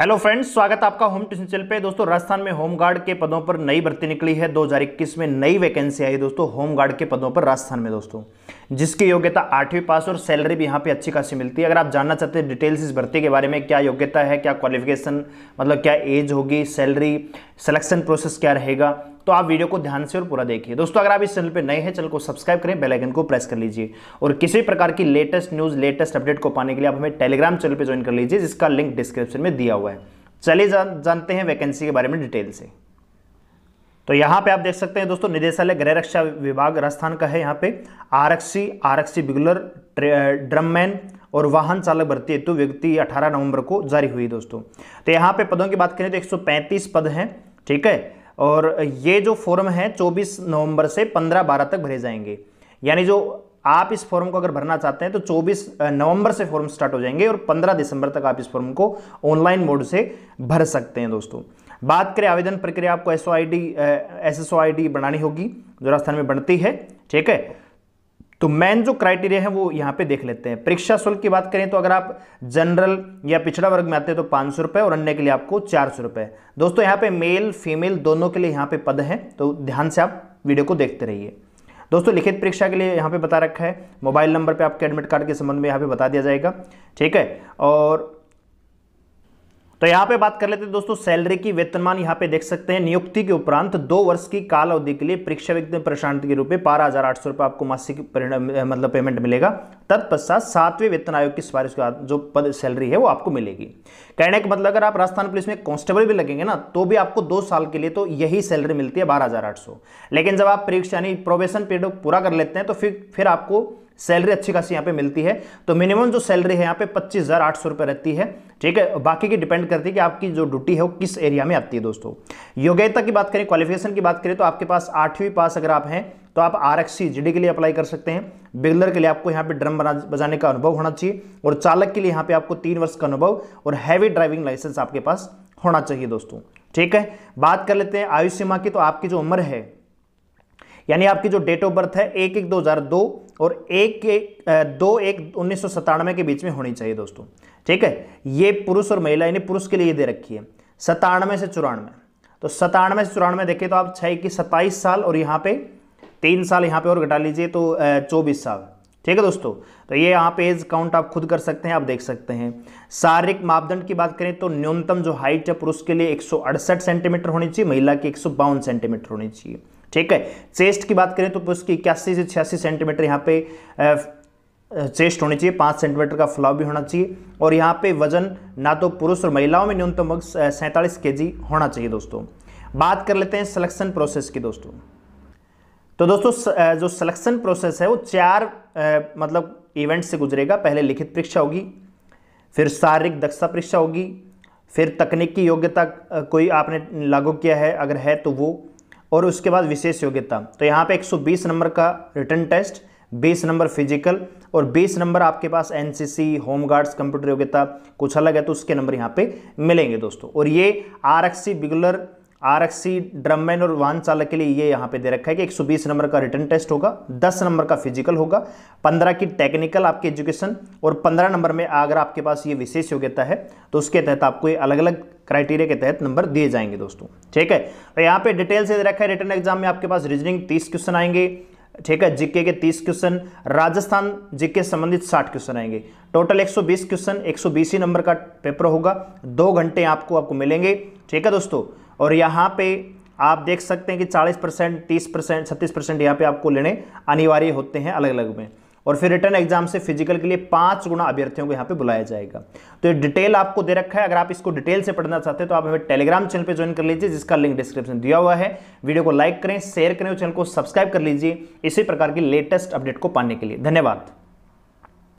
hello friends स्वागत है आपका होम ट्यूशन चैनल पे दोस्तों राजस्थान में होमगार्ड के पदों पर नई भर्ती निकली है 2021 में नई वैकेंसी आई दोस्तों होमगार्ड के पदों पर राजस्थान में दोस्तों जिसकी योग्यता आठवीं पास और सैलरी भी यहाँ पे अच्छी खासी मिलती है अगर आप जानना चाहते हैं डिटेल्स इस भर्ती के बारे में क्या योग्यता है क्या क्वालिफिकेशन मतलब क्या एज होगी सैलरी सेलेक्शन प्रोसेस क्या रहेगा तो आप वीडियो को ध्यान से और पूरा देखिए दोस्तों अगर आप इस चैनल पर नए हैं चैनल को सब्सक्राइब करें बेलाइकन को प्रेस कर लीजिए और किसी प्रकार की लेटेस्ट न्यूज़ लेटेस्ट अपडेट को पाने के लिए आप हमें टेलीग्राम चैनल पर ज्वाइन कर लीजिए जिसका लिंक डिस्क्रिप्शन में दिया हुआ है चलिए जान, जानते हैं वैकेंसी के बारे में डिटेल से तो यहाँ पे आप देख सकते हैं दोस्तों निदेशालय गृह रक्षा विभाग राजस्थान का है यहाँ पे आरक्षी आरक्षी बिगुलर ड्रममैन और वाहन चालक भर्ती हेतु व्यक्ति 18 नवंबर को जारी हुई दोस्तों तो यहाँ पे पदों की बात करें तो 135 पद हैं ठीक है और ये जो फॉर्म है 24 नवंबर से 15 बारह तक भरे जाएंगे यानी जो आप इस फॉर्म को अगर भरना चाहते हैं तो 24 नवंबर से फॉर्म स्टार्ट हो जाएंगे और 15 दिसंबर तक आप इस फॉर्म को ऑनलाइन मोड से भर सकते हैं दोस्तों बात करें आवेदन प्रक्रिया आपको एस ओ आई डी बनानी होगी जो राजस्थान में बनती है ठीक है तो मेन जो क्राइटेरिया है वो यहां पे देख लेते हैं परीक्षा शुल्क की बात करें तो अगर आप जनरल या पिछड़ा वर्ग में आते हैं तो पांच सौ रुपए और अन्य के लिए आपको चार सौ रुपए दोस्तों यहां पे मेल फीमेल दोनों के लिए यहां पे पद हैं तो ध्यान से आप वीडियो को देखते रहिए दोस्तों लिखित परीक्षा के लिए यहां पर बता रखा है मोबाइल नंबर पर आपके एडमिट कार्ड के संबंध में यहां पर बता दिया जाएगा ठीक है और तो यहाँ पे बात कर लेते हैं दोस्तों सैलरी की वेतनमान यहाँ पे देख सकते हैं नियुक्ति के उपरांत दो वर्ष की काल अवधि के लिए परीक्षा विघ्न प्रशांत के रूप में बारह हजार आठ सौ रुपये आपको मासिक मतलब पेमेंट मिलेगा तत्पश्चात सातवें वेतन आयोग की सिफारिश जो पद सैलरी है वो आपको मिलेगी कहने का मतलब अगर आप राजस्थान पुलिस में कॉन्स्टेबल भी लगेंगे ना तो भी आपको दो साल के लिए तो यही सैलरी मिलती है बारह लेकिन जब आप परीक्षा यानी प्रोबेशन पीरियड पूरा कर लेते हैं तो फिर फिर आपको सैलरी अच्छी खासी यहाँ पे मिलती है तो मिनिमम जो सैलरी है यहाँ पे पच्चीस हज़ार आठ सौ रुपये रहती है ठीक है बाकी की डिपेंड करती है कि आपकी जो ड्यूटी है वो किस एरिया में आती है दोस्तों योग्यता की बात करें क्वालिफिकेशन की बात करें तो आपके पास आठवीं पास अगर आप हैं तो आप आर एक्स जीडी के लिए अप्लाई कर सकते हैं बिगलर के लिए आपको यहाँ पे ड्रम बजाने का अनुभव होना चाहिए और चालक के लिए यहाँ पे आपको तीन वर्ष का अनुभव और हैवी ड्राइविंग लाइसेंस आपके पास होना चाहिए दोस्तों ठीक है बात कर लेते हैं आयु सीमा की तो आपकी जो उम्र है यानी आपकी जो डेट ऑफ बर्थ है एक एक दो हज़ार दो और एक के दो एक उन्नीस के बीच में होनी चाहिए दोस्तों ठीक है ये पुरुष और महिला इन्हें पुरुष के लिए दे रखी है सतानवे से चौरानवे तो सतानवे से चौरानवे देखें तो आप छः की सत्ताईस साल और यहाँ पे तीन साल यहाँ पे और घटा लीजिए तो चौबीस साल ठीक है दोस्तों तो ये यहाँ पे एज काउंट आप खुद कर सकते हैं आप देख सकते हैं शारीरिक मापदंड की बात करें तो न्यूनतम जो हाइट है पुरुष के लिए एक सेंटीमीटर होनी चाहिए महिला की एक सेंटीमीटर होनी चाहिए ठीक है चेस्ट की बात करें तो उसकी इक्यासी से छियासी सेंटीमीटर यहाँ पे चेस्ट होनी चाहिए पाँच सेंटीमीटर का फ्लाव भी होना चाहिए और यहाँ पे वजन ना तो पुरुष और महिलाओं में न्यूनतम सैंतालीस के जी होना चाहिए दोस्तों बात कर लेते हैं सिलेक्शन प्रोसेस की दोस्तों तो दोस्तों जो सिलेक्शन प्रोसेस है वो चार मतलब इवेंट से गुजरेगा पहले लिखित परीक्षा होगी फिर शारीरिक दक्षता परीक्षा होगी फिर तकनीकी योग्यता कोई आपने लागू किया है अगर है तो वो और उसके बाद विशेष योग्यता तो यहाँ पे 120 नंबर का रिटर्न टेस्ट 20 नंबर फिजिकल और 20 नंबर आपके पास एनसीसी होम गार्ड्स कंप्यूटर योग्यता कुछ अलग है तो उसके नंबर यहाँ पे मिलेंगे दोस्तों और ये आरक्षी बिगुलर आरक्षी ड्रममैन और वाहन चालक के लिए ये यहाँ पे दे रखा है कि 120 नंबर का रिटर्न टेस्ट होगा 10 नंबर का फिजिकल होगा 15 की टेक्निकल आपके एजुकेशन और 15 नंबर में अगर आपके पास ये विशेष योग्यता है तो उसके तहत आपको ये अलग अलग क्राइटेरिया के तहत नंबर दिए जाएंगे दोस्तों ठीक है तो यहाँ पे डिटेल से दे रखा है रिटर्न एग्जाम में आपके पास रीजनिंग तीस क्वेश्चन आएंगे ठीक है जीके के 30 क्वेश्चन राजस्थान जीके संबंधित 60 क्वेश्चन आएंगे टोटल 120 क्वेश्चन 120 ही नंबर का पेपर होगा दो घंटे आपको आपको मिलेंगे ठीक है दोस्तों और यहाँ पे आप देख सकते हैं कि 40 परसेंट तीस परसेंट छत्तीस परसेंट यहाँ पर आपको लेने अनिवार्य होते हैं अलग अलग में और फिर रिटर्न एग्जाम से फिजिकल के लिए पाँच गुना अभ्यर्थियों को यहाँ पे बुलाया जाएगा तो ये डिटेल आपको दे रखा है अगर आप इसको डिटेल से पढ़ना चाहते हैं तो आप हमें टेलीग्राम चैनल पे ज्वाइन कर लीजिए जिसका लिंक डिस्क्रिप्शन दिया हुआ है वीडियो को लाइक करें शेयर करें और चैनल को सब्सक्राइब कर लीजिए इसी प्रकार की लेटेस्ट अपडेट को पाने के लिए धन्यवाद